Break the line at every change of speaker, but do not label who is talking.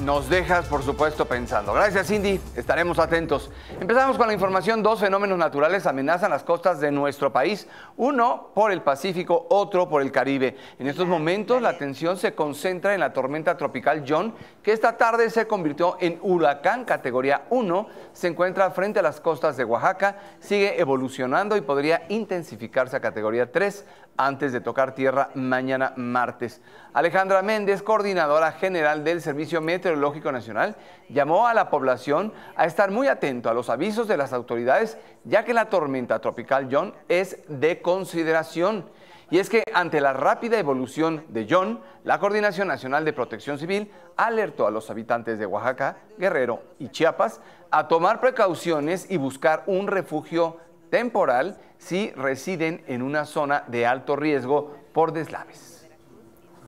nos dejas, por supuesto, pensando. Gracias, Cindy. Estaremos atentos. Empezamos con la información. Dos fenómenos naturales amenazan las costas de nuestro país. Uno por el Pacífico, otro por el Caribe. En estos ah, momentos, la atención se concentra en la tormenta tropical John, que esta tarde se convirtió en huracán categoría 1. Se encuentra frente a las costas de Oaxaca, sigue evolucionando y podría intensificarse a categoría 3 antes de tocar tierra mañana martes. Alejandra Méndez, coordinadora general del Servicio Meteorológico, Meteorológico Nacional llamó a la población a estar muy atento a los avisos de las autoridades, ya que la tormenta tropical John es de consideración. Y es que ante la rápida evolución de John, la Coordinación Nacional de Protección Civil alertó a los habitantes de Oaxaca, Guerrero y Chiapas a tomar precauciones y buscar un refugio temporal si residen en una zona de alto riesgo por deslaves.